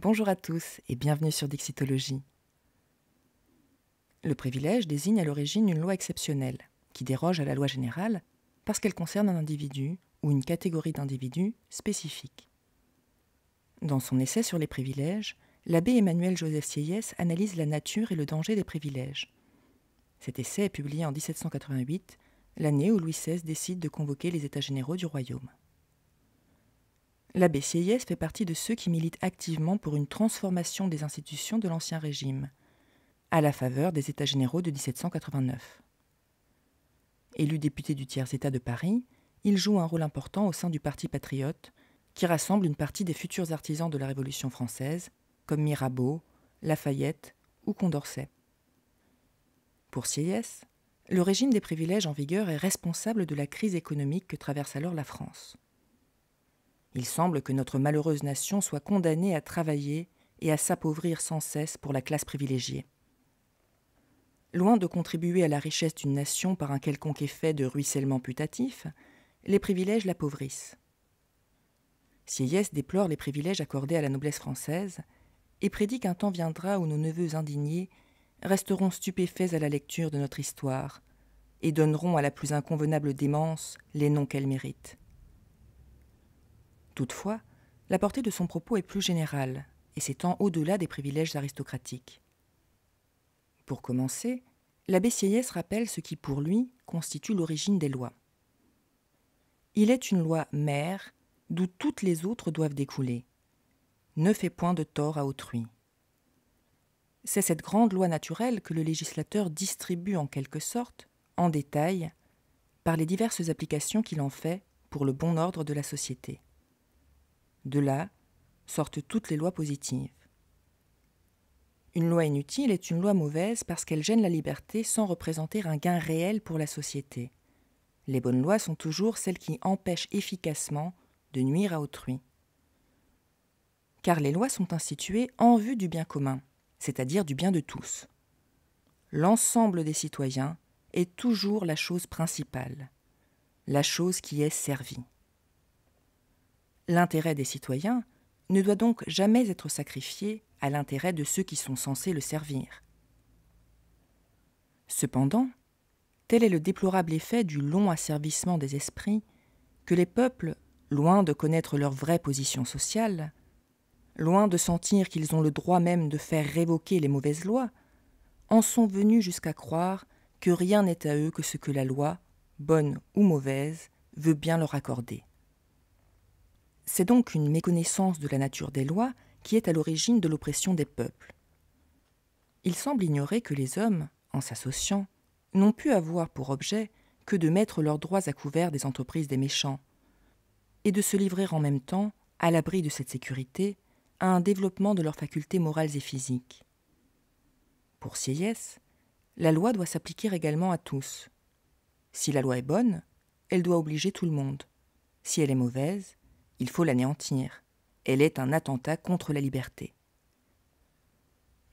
Bonjour à tous et bienvenue sur Dixitologie. Le privilège désigne à l'origine une loi exceptionnelle, qui déroge à la loi générale parce qu'elle concerne un individu ou une catégorie d'individus spécifique. Dans son essai sur les privilèges, l'abbé Emmanuel Joseph Sieyès analyse la nature et le danger des privilèges. Cet essai est publié en 1788, l'année où Louis XVI décide de convoquer les États généraux du royaume l'abbé Sieyès fait partie de ceux qui militent activement pour une transformation des institutions de l'Ancien Régime, à la faveur des États généraux de 1789. Élu député du tiers-État de Paris, il joue un rôle important au sein du Parti patriote, qui rassemble une partie des futurs artisans de la Révolution française, comme Mirabeau, Lafayette ou Condorcet. Pour Sieyès, le régime des privilèges en vigueur est responsable de la crise économique que traverse alors la France. Il semble que notre malheureuse nation soit condamnée à travailler et à s'appauvrir sans cesse pour la classe privilégiée. Loin de contribuer à la richesse d'une nation par un quelconque effet de ruissellement putatif, les privilèges l'appauvrissent. Sieyès déplore les privilèges accordés à la noblesse française et prédit qu'un temps viendra où nos neveux indignés resteront stupéfaits à la lecture de notre histoire et donneront à la plus inconvenable démence les noms qu'elle mérite. Toutefois, la portée de son propos est plus générale et s'étend au-delà des privilèges aristocratiques. Pour commencer, l'abbé Sieyès rappelle ce qui, pour lui, constitue l'origine des lois. Il est une loi mère d'où toutes les autres doivent découler. Ne fait point de tort à autrui. C'est cette grande loi naturelle que le législateur distribue en quelque sorte, en détail, par les diverses applications qu'il en fait pour le bon ordre de la société. De là sortent toutes les lois positives. Une loi inutile est une loi mauvaise parce qu'elle gêne la liberté sans représenter un gain réel pour la société. Les bonnes lois sont toujours celles qui empêchent efficacement de nuire à autrui. Car les lois sont instituées en vue du bien commun, c'est-à-dire du bien de tous. L'ensemble des citoyens est toujours la chose principale, la chose qui est servie. L'intérêt des citoyens ne doit donc jamais être sacrifié à l'intérêt de ceux qui sont censés le servir. Cependant, tel est le déplorable effet du long asservissement des esprits que les peuples, loin de connaître leur vraie position sociale, loin de sentir qu'ils ont le droit même de faire révoquer les mauvaises lois, en sont venus jusqu'à croire que rien n'est à eux que ce que la loi, bonne ou mauvaise, veut bien leur accorder. C'est donc une méconnaissance de la nature des lois qui est à l'origine de l'oppression des peuples. Il semble ignorer que les hommes, en s'associant, n'ont pu avoir pour objet que de mettre leurs droits à couvert des entreprises des méchants, et de se livrer en même temps, à l'abri de cette sécurité, à un développement de leurs facultés morales et physiques. Pour Sieyès, la loi doit s'appliquer également à tous. Si la loi est bonne, elle doit obliger tout le monde. Si elle est mauvaise, il faut l'anéantir. Elle est un attentat contre la liberté.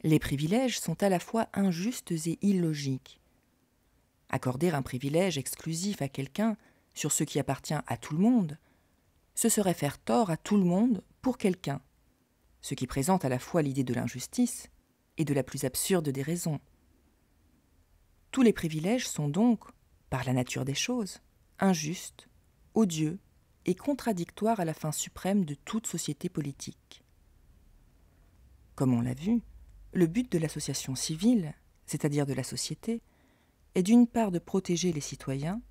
Les privilèges sont à la fois injustes et illogiques. Accorder un privilège exclusif à quelqu'un sur ce qui appartient à tout le monde, ce serait faire tort à tout le monde pour quelqu'un, ce qui présente à la fois l'idée de l'injustice et de la plus absurde des raisons. Tous les privilèges sont donc, par la nature des choses, injustes, odieux et contradictoire à la fin suprême de toute société politique. Comme on l'a vu, le but de l'association civile, c'est-à-dire de la société, est d'une part de protéger les citoyens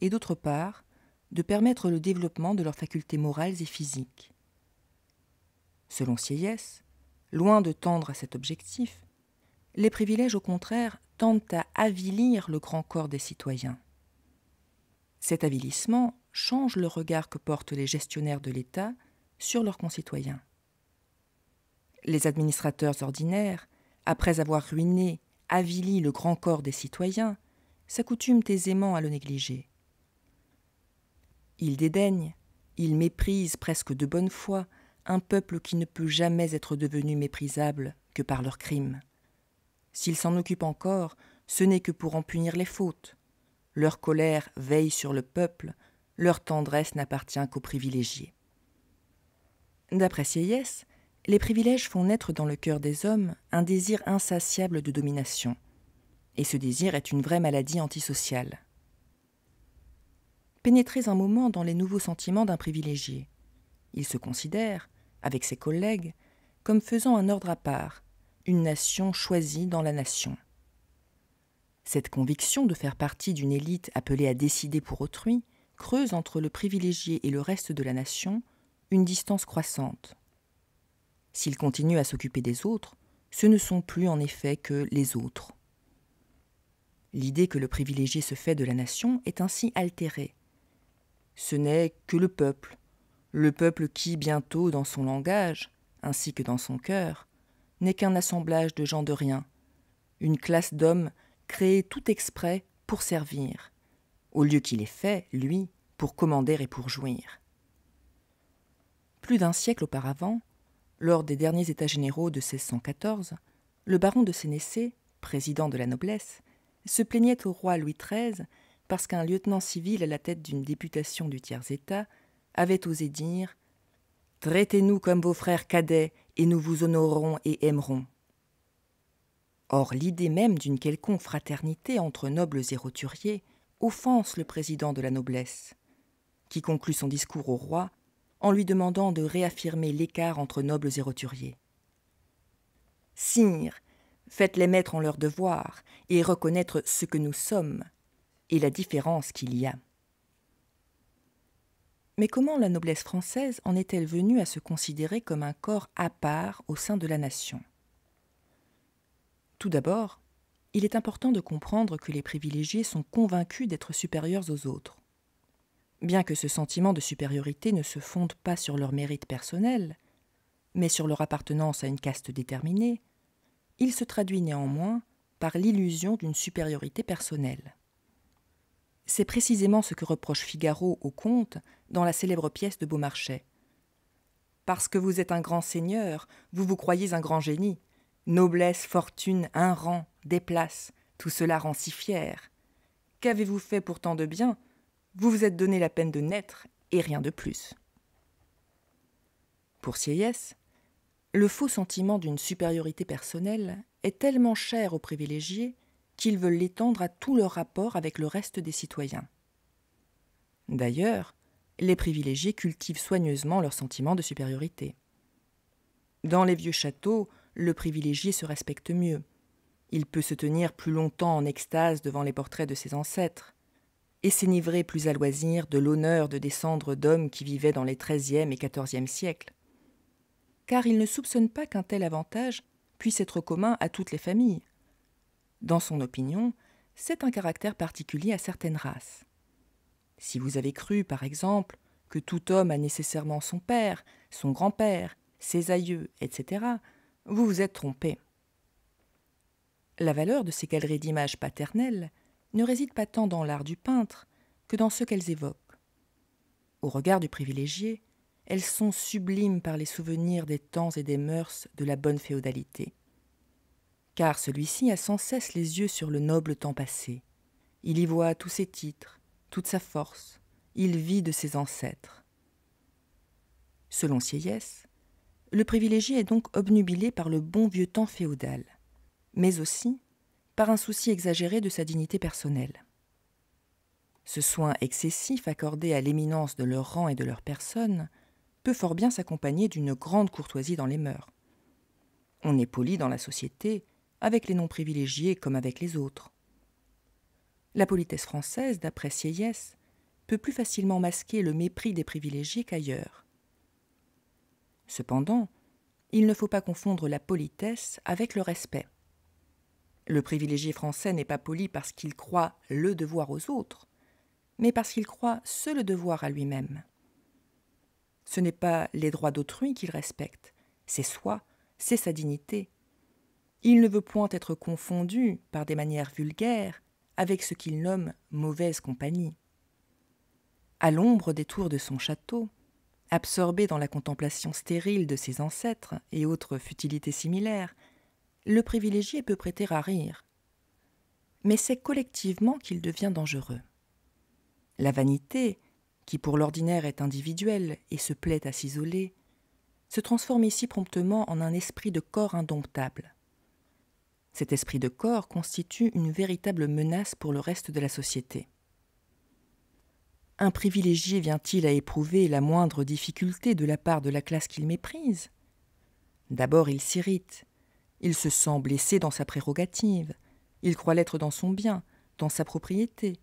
et d'autre part de permettre le développement de leurs facultés morales et physiques. Selon Sieyès, loin de tendre à cet objectif, les privilèges au contraire tendent à avilir le grand corps des citoyens. Cet avilissement change le regard que portent les gestionnaires de l'État sur leurs concitoyens. Les administrateurs ordinaires, après avoir ruiné, avili le grand corps des citoyens, s'accoutument aisément à le négliger. Ils dédaignent, ils méprisent presque de bonne foi un peuple qui ne peut jamais être devenu méprisable que par leurs crimes. S'ils s'en occupent encore, ce n'est que pour en punir les fautes. Leur colère veille sur le peuple leur tendresse n'appartient qu'aux privilégiés. D'après Sieyès, les privilèges font naître dans le cœur des hommes un désir insatiable de domination. Et ce désir est une vraie maladie antisociale. Pénétrez un moment dans les nouveaux sentiments d'un privilégié. Il se considère, avec ses collègues, comme faisant un ordre à part, une nation choisie dans la nation. Cette conviction de faire partie d'une élite appelée à décider pour autrui creuse entre le privilégié et le reste de la nation une distance croissante. S'il continue à s'occuper des autres, ce ne sont plus en effet que les autres. L'idée que le privilégié se fait de la nation est ainsi altérée. Ce n'est que le peuple, le peuple qui, bientôt, dans son langage, ainsi que dans son cœur, n'est qu'un assemblage de gens de rien, une classe d'hommes créés tout exprès pour servir, au lieu qu'il est fait, lui, pour commander et pour jouir. Plus d'un siècle auparavant, lors des derniers États généraux de 1614, le baron de Sénécé, président de la noblesse, se plaignait au roi Louis XIII parce qu'un lieutenant civil à la tête d'une députation du tiers-État avait osé dire Traitez-nous comme vos frères cadets et nous vous honorerons et aimerons. Or, l'idée même d'une quelconque fraternité entre nobles et roturiers offense le président de la noblesse, qui conclut son discours au roi en lui demandant de réaffirmer l'écart entre nobles et roturiers. Sire, faites-les mettre en leur devoir et reconnaître ce que nous sommes et la différence qu'il y a. Mais comment la noblesse française en est-elle venue à se considérer comme un corps à part au sein de la nation Tout d'abord, il est important de comprendre que les privilégiés sont convaincus d'être supérieurs aux autres. Bien que ce sentiment de supériorité ne se fonde pas sur leur mérite personnel, mais sur leur appartenance à une caste déterminée, il se traduit néanmoins par l'illusion d'une supériorité personnelle. C'est précisément ce que reproche Figaro au comte dans la célèbre pièce de Beaumarchais. Parce que vous êtes un grand seigneur, vous vous croyez un grand génie. Noblesse, fortune, un rang, des places, tout cela rend si fier. Qu'avez-vous fait pourtant de bien Vous vous êtes donné la peine de naître et rien de plus. Pour Sieyès, le faux sentiment d'une supériorité personnelle est tellement cher aux privilégiés qu'ils veulent l'étendre à tout leur rapport avec le reste des citoyens. D'ailleurs, les privilégiés cultivent soigneusement leur sentiment de supériorité. Dans les vieux châteaux, le privilégié se respecte mieux. Il peut se tenir plus longtemps en extase devant les portraits de ses ancêtres, et s'énivrer plus à loisir de l'honneur de descendre d'hommes qui vivaient dans les XIIIe et XIVe siècles. Car il ne soupçonne pas qu'un tel avantage puisse être commun à toutes les familles. Dans son opinion, c'est un caractère particulier à certaines races. Si vous avez cru, par exemple, que tout homme a nécessairement son père, son grand-père, ses aïeux, etc., vous vous êtes trompé. La valeur de ces galeries d'images paternelles ne réside pas tant dans l'art du peintre que dans ce qu'elles évoquent. Au regard du privilégié, elles sont sublimes par les souvenirs des temps et des mœurs de la bonne féodalité. Car celui-ci a sans cesse les yeux sur le noble temps passé. Il y voit tous ses titres, toute sa force. Il vit de ses ancêtres. Selon Sieyès, le privilégié est donc obnubilé par le bon vieux temps féodal, mais aussi par un souci exagéré de sa dignité personnelle. Ce soin excessif accordé à l'éminence de leur rang et de leur personne peut fort bien s'accompagner d'une grande courtoisie dans les mœurs. On est poli dans la société, avec les non privilégiés comme avec les autres. La politesse française, d'après Sieyès, peut plus facilement masquer le mépris des privilégiés qu'ailleurs. Cependant, il ne faut pas confondre la politesse avec le respect. Le privilégié français n'est pas poli parce qu'il croit le devoir aux autres, mais parce qu'il croit seul le devoir à lui-même. Ce n'est pas les droits d'autrui qu'il respecte, c'est soi, c'est sa dignité. Il ne veut point être confondu, par des manières vulgaires, avec ce qu'il nomme mauvaise compagnie. À l'ombre des tours de son château, absorbé dans la contemplation stérile de ses ancêtres et autres futilités similaires, le privilégié peut prêter à rire. Mais c'est collectivement qu'il devient dangereux. La vanité, qui pour l'ordinaire est individuelle et se plaît à s'isoler, se transforme ici promptement en un esprit de corps indomptable. Cet esprit de corps constitue une véritable menace pour le reste de la société un privilégié vient-il à éprouver la moindre difficulté de la part de la classe qu'il méprise D'abord, il s'irrite, il se sent blessé dans sa prérogative, il croit l'être dans son bien, dans sa propriété.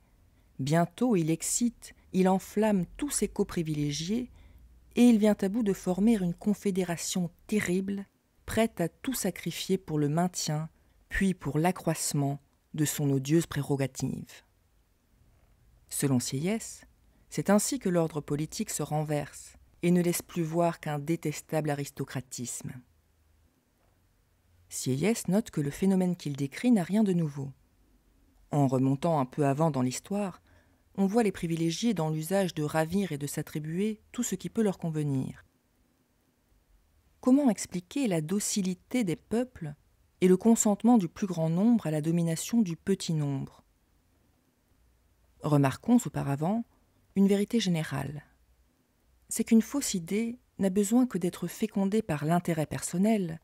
Bientôt, il excite, il enflamme tous ses coprivilégiés, et il vient à bout de former une confédération terrible, prête à tout sacrifier pour le maintien, puis pour l'accroissement de son odieuse prérogative. Selon Sieyès, c'est ainsi que l'ordre politique se renverse et ne laisse plus voir qu'un détestable aristocratisme. Sieyès note que le phénomène qu'il décrit n'a rien de nouveau. En remontant un peu avant dans l'histoire, on voit les privilégiés dans l'usage de ravir et de s'attribuer tout ce qui peut leur convenir. Comment expliquer la docilité des peuples et le consentement du plus grand nombre à la domination du petit nombre Remarquons auparavant une vérité générale. C'est qu'une fausse idée n'a besoin que d'être fécondée par l'intérêt personnel,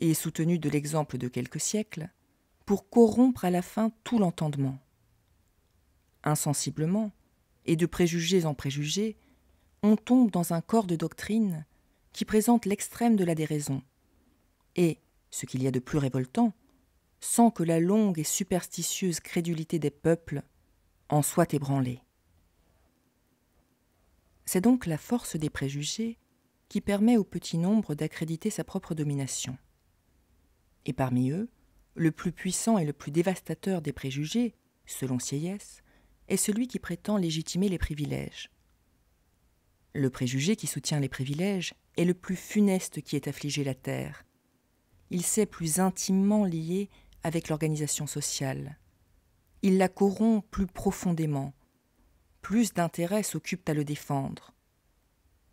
et soutenue de l'exemple de quelques siècles, pour corrompre à la fin tout l'entendement. Insensiblement, et de préjugés en préjugés, on tombe dans un corps de doctrine qui présente l'extrême de la déraison, et, ce qu'il y a de plus révoltant, sans que la longue et superstitieuse crédulité des peuples en soit ébranlée. C'est donc la force des préjugés qui permet au petit nombre d'accréditer sa propre domination. Et parmi eux, le plus puissant et le plus dévastateur des préjugés, selon Sieyès, est celui qui prétend légitimer les privilèges. Le préjugé qui soutient les privilèges est le plus funeste qui ait affligé la Terre. Il s'est plus intimement lié avec l'organisation sociale. Il la corrompt plus profondément, plus d'intérêts s'occupent à le défendre.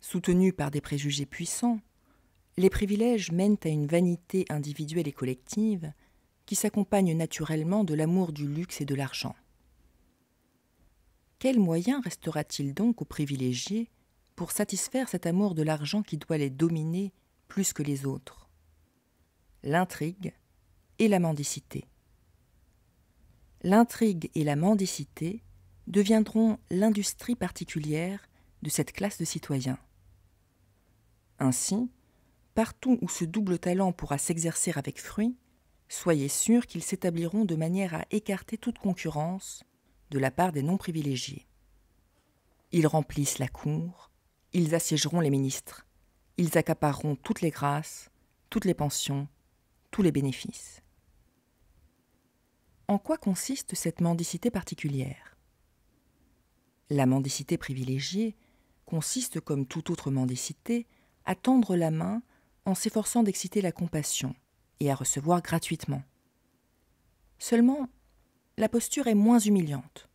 Soutenus par des préjugés puissants, les privilèges mènent à une vanité individuelle et collective qui s'accompagne naturellement de l'amour du luxe et de l'argent. Quel moyen restera-t-il donc aux privilégiés pour satisfaire cet amour de l'argent qui doit les dominer plus que les autres L'intrigue et la mendicité. L'intrigue et la mendicité deviendront l'industrie particulière de cette classe de citoyens. Ainsi, partout où ce double talent pourra s'exercer avec fruit, soyez sûrs qu'ils s'établiront de manière à écarter toute concurrence de la part des non privilégiés. Ils remplissent la cour, ils assiégeront les ministres, ils accapareront toutes les grâces, toutes les pensions, tous les bénéfices. En quoi consiste cette mendicité particulière la mendicité privilégiée consiste, comme toute autre mendicité, à tendre la main en s'efforçant d'exciter la compassion et à recevoir gratuitement. Seulement, la posture est moins humiliante.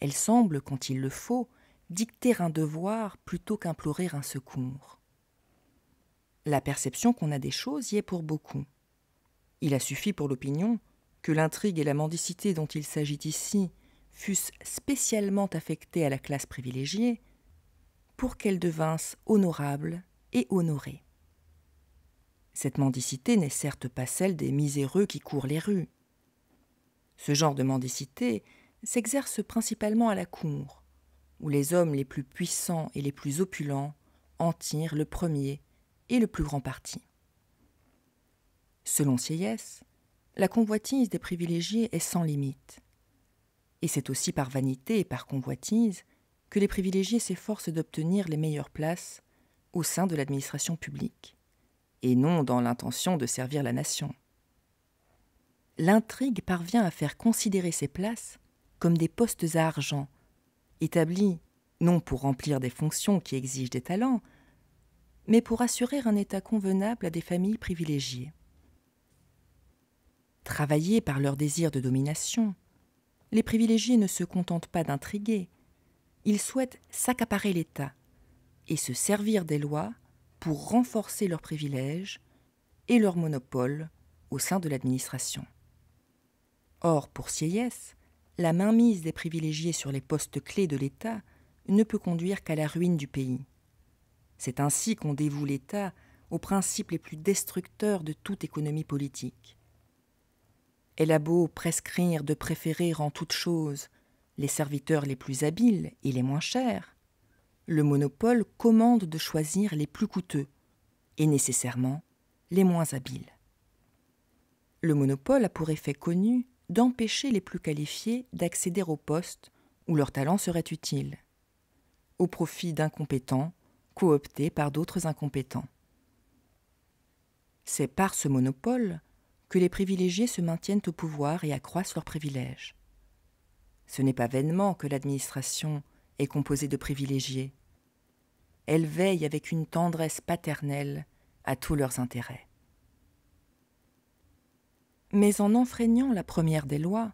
Elle semble, quand il le faut, dicter un devoir plutôt qu'implorer un secours. La perception qu'on a des choses y est pour beaucoup. Il a suffi pour l'opinion que l'intrigue et la mendicité dont il s'agit ici fussent spécialement affectées à la classe privilégiée, pour qu'elles devinssent honorables et honorées. Cette mendicité n'est certes pas celle des miséreux qui courent les rues. Ce genre de mendicité s'exerce principalement à la cour, où les hommes les plus puissants et les plus opulents en tirent le premier et le plus grand parti. Selon Sieyès, la convoitise des privilégiés est sans limite et c'est aussi par vanité et par convoitise que les privilégiés s'efforcent d'obtenir les meilleures places au sein de l'administration publique, et non dans l'intention de servir la nation. L'intrigue parvient à faire considérer ces places comme des postes à argent, établis non pour remplir des fonctions qui exigent des talents, mais pour assurer un état convenable à des familles privilégiées. Travaillées par leur désir de domination, les privilégiés ne se contentent pas d'intriguer, ils souhaitent s'accaparer l'État et se servir des lois pour renforcer leurs privilèges et leur monopole au sein de l'administration. Or, pour Sieyès, la mainmise des privilégiés sur les postes clés de l'État ne peut conduire qu'à la ruine du pays. C'est ainsi qu'on dévoue l'État aux principes les plus destructeurs de toute économie politique. Elle a beau prescrire de préférer en toute chose les serviteurs les plus habiles et les moins chers, le monopole commande de choisir les plus coûteux et nécessairement les moins habiles. Le monopole a pour effet connu d'empêcher les plus qualifiés d'accéder aux postes où leur talent serait utile, au profit d'incompétents cooptés par d'autres incompétents. C'est par ce monopole que les privilégiés se maintiennent au pouvoir et accroissent leurs privilèges. Ce n'est pas vainement que l'administration est composée de privilégiés. Elle veille avec une tendresse paternelle à tous leurs intérêts. Mais en enfreignant la première des lois,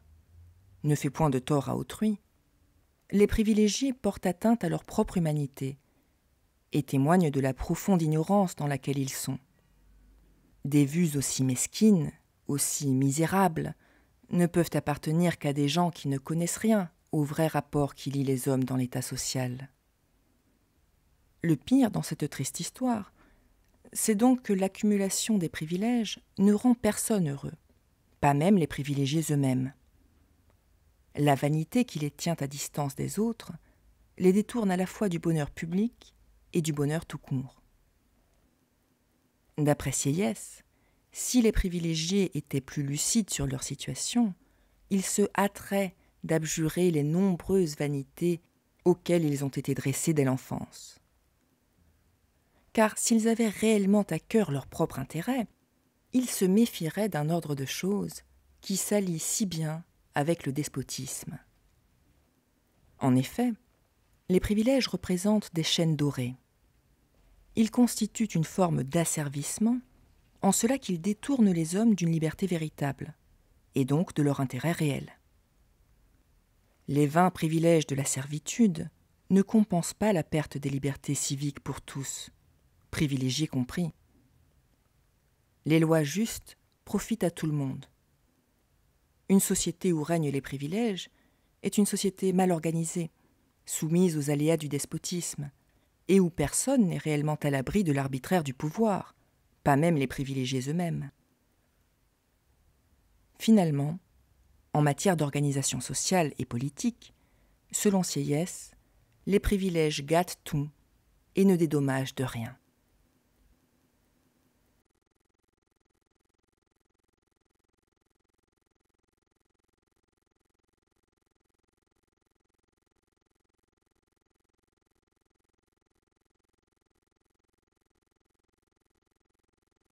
ne fait point de tort à autrui, les privilégiés portent atteinte à leur propre humanité et témoignent de la profonde ignorance dans laquelle ils sont. Des vues aussi mesquines aussi misérables, ne peuvent appartenir qu'à des gens qui ne connaissent rien au vrai rapport qui lie les hommes dans l'état social. Le pire dans cette triste histoire, c'est donc que l'accumulation des privilèges ne rend personne heureux, pas même les privilégiés eux-mêmes. La vanité qui les tient à distance des autres les détourne à la fois du bonheur public et du bonheur tout court. D'après Sieyès, si les privilégiés étaient plus lucides sur leur situation, ils se hâteraient d'abjurer les nombreuses vanités auxquelles ils ont été dressés dès l'enfance. Car s'ils avaient réellement à cœur leur propre intérêt, ils se méfieraient d'un ordre de choses qui s'allie si bien avec le despotisme. En effet, les privilèges représentent des chaînes dorées. Ils constituent une forme d'asservissement en cela qu'il détournent les hommes d'une liberté véritable, et donc de leur intérêt réel. Les vains privilèges de la servitude ne compensent pas la perte des libertés civiques pour tous, privilégiés compris. Les lois justes profitent à tout le monde. Une société où règnent les privilèges est une société mal organisée, soumise aux aléas du despotisme, et où personne n'est réellement à l'abri de l'arbitraire du pouvoir, pas même les privilégiés eux-mêmes. Finalement, en matière d'organisation sociale et politique, selon Sieyès, les privilèges gâtent tout et ne dédommagent de rien.